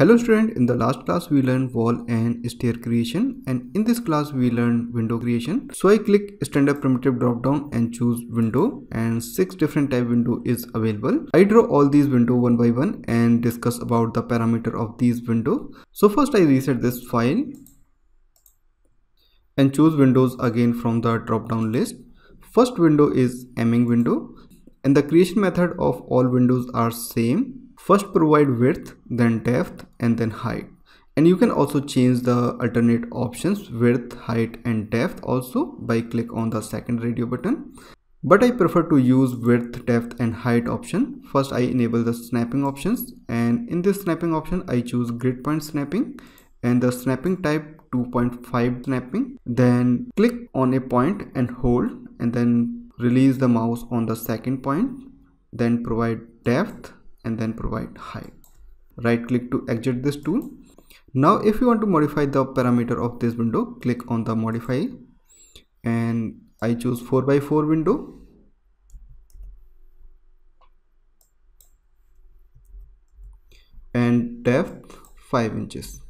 Hello student, in the last class we learned wall and stair creation and in this class we learned window creation. So I click standard primitive drop down and choose window and 6 different type window is available. I draw all these window one by one and discuss about the parameter of these window. So first I reset this file and choose windows again from the drop down list. First window is Emming window and the creation method of all windows are same First provide width, then depth, and then height. And you can also change the alternate options width, height, and depth also by click on the second radio button. But I prefer to use width, depth, and height option. First I enable the snapping options and in this snapping option I choose grid point snapping and the snapping type 2.5 snapping then click on a point and hold and then release the mouse on the second point then provide depth and then provide high right click to exit this tool now if you want to modify the parameter of this window click on the modify and I choose 4x4 window and depth 5 inches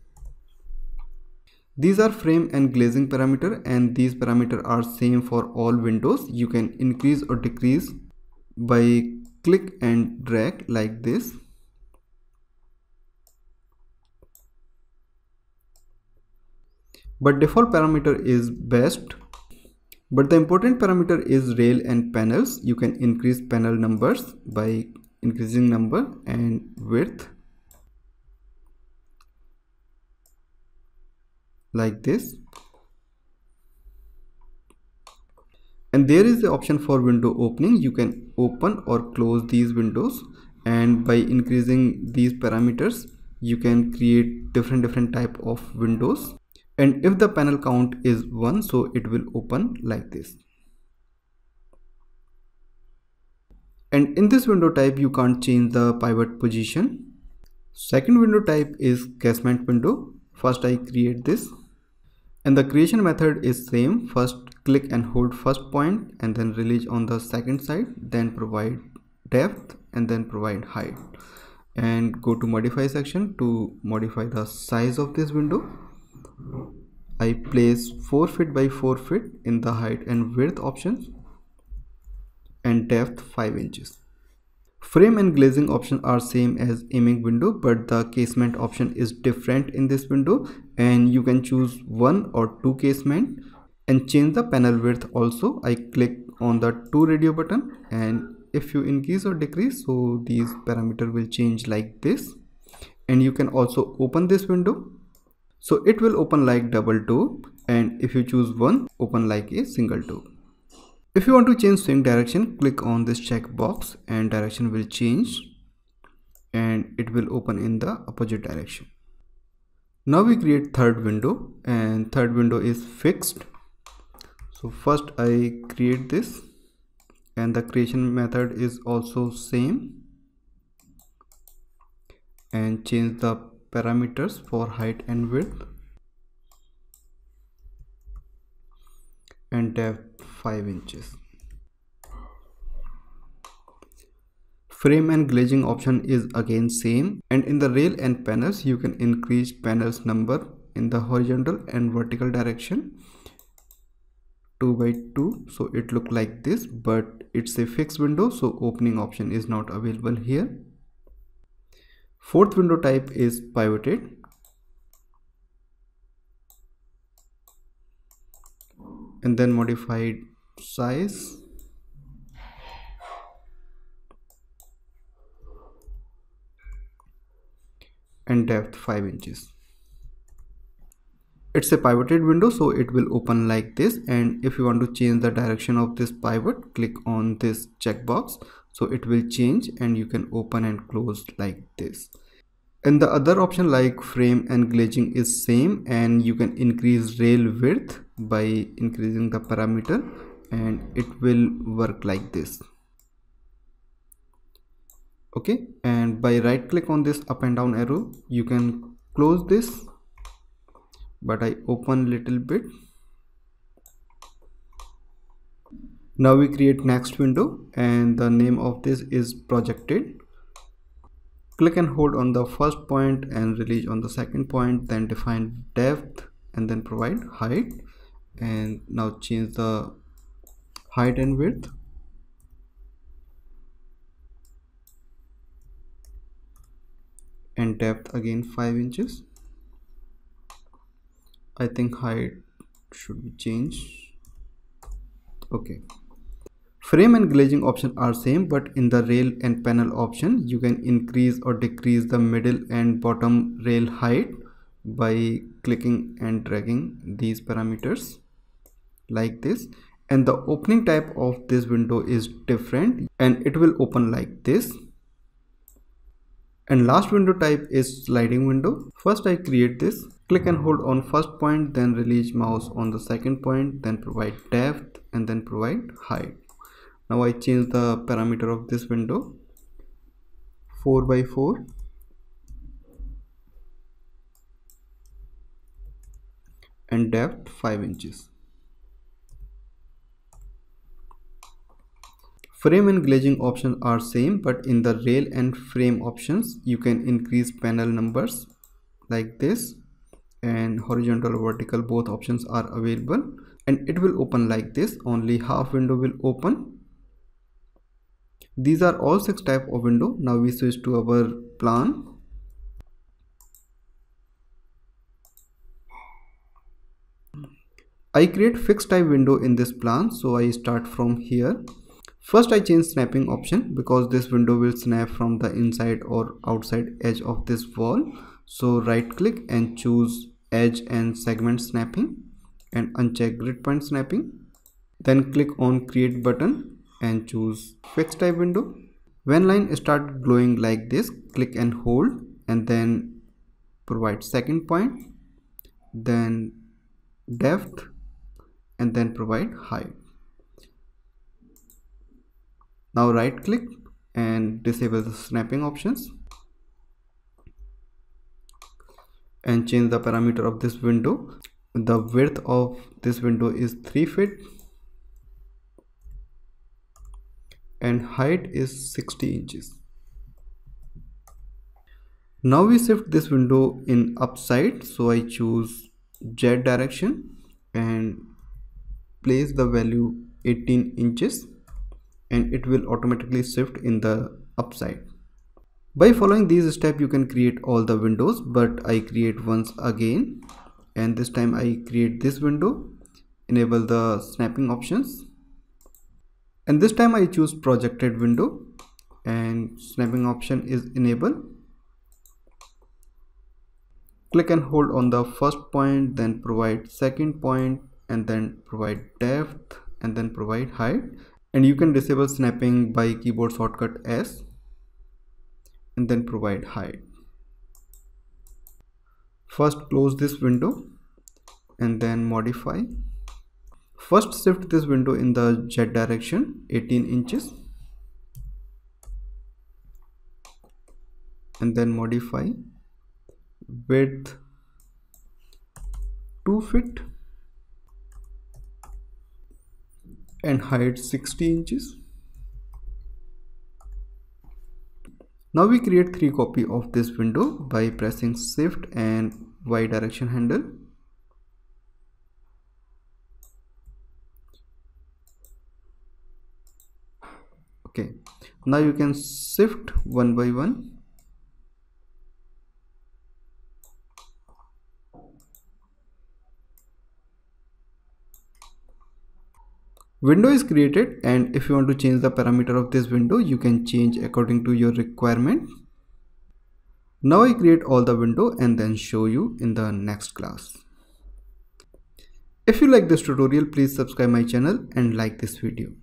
these are frame and glazing parameter and these parameter are same for all windows you can increase or decrease by click and drag like this but default parameter is best but the important parameter is rail and panels you can increase panel numbers by increasing number and width like this and there is the option for window opening you can open or close these windows and by increasing these parameters you can create different different type of windows and if the panel count is 1 so it will open like this and in this window type you can't change the pivot position second window type is casement window first I create this and the creation method is same first click and hold first point and then release on the second side then provide depth and then provide height and go to modify section to modify the size of this window I place 4 feet by 4 feet in the height and width options and depth 5 inches. Frame and glazing option are same as aiming window but the casement option is different in this window and you can choose one or two casement and change the panel width also I click on the to radio button and if you increase or decrease so these parameter will change like this and you can also open this window so it will open like double door and if you choose one open like a single door. If you want to change swing direction click on this checkbox and direction will change and it will open in the opposite direction. Now we create third window and third window is fixed so first i create this and the creation method is also same and change the parameters for height and width and depth 5 inches frame and glazing option is again same and in the rail and panels you can increase panels number in the horizontal and vertical direction 2 by 2 so it look like this but it's a fixed window so opening option is not available here fourth window type is pivoted and then modified size and depth 5 inches it's a pivoted window so it will open like this and if you want to change the direction of this pivot click on this checkbox so it will change and you can open and close like this and the other option like frame and glazing is same and you can increase rail width by increasing the parameter and it will work like this okay and by right click on this up and down arrow you can close this but I open little bit now we create next window and the name of this is projected click and hold on the first point and release on the second point then define depth and then provide height and now change the height and width and depth again 5 inches I think height should be changed okay frame and glazing option are same but in the rail and panel option you can increase or decrease the middle and bottom rail height by clicking and dragging these parameters like this and the opening type of this window is different and it will open like this and last window type is sliding window. First I create this, click and hold on first point then release mouse on the second point then provide depth and then provide height. Now I change the parameter of this window 4 by 4 and depth 5 inches. Frame and glazing options are same but in the rail and frame options you can increase panel numbers like this and horizontal or vertical both options are available and it will open like this only half window will open these are all six type of window now we switch to our plan I create fixed type window in this plan so I start from here First I change snapping option because this window will snap from the inside or outside edge of this wall. So right click and choose edge and segment snapping and uncheck grid point snapping. Then click on create button and choose fixed type window. When line start glowing like this, click and hold and then provide second point, then depth and then provide height now right click and disable the snapping options and change the parameter of this window the width of this window is 3 feet and height is 60 inches now we shift this window in upside so I choose Z direction and place the value 18 inches and it will automatically shift in the upside. By following these steps you can create all the windows but I create once again and this time I create this window enable the snapping options and this time I choose projected window and snapping option is enable click and hold on the first point then provide second point and then provide depth and then provide height and you can disable snapping by keyboard shortcut S and then provide hide. First close this window and then modify. First shift this window in the Z direction 18 inches and then modify width 2 feet and height 60 inches. Now we create three copy of this window by pressing shift and y direction handle. Okay, now you can shift one by one window is created and if you want to change the parameter of this window you can change according to your requirement now I create all the window and then show you in the next class if you like this tutorial please subscribe my channel and like this video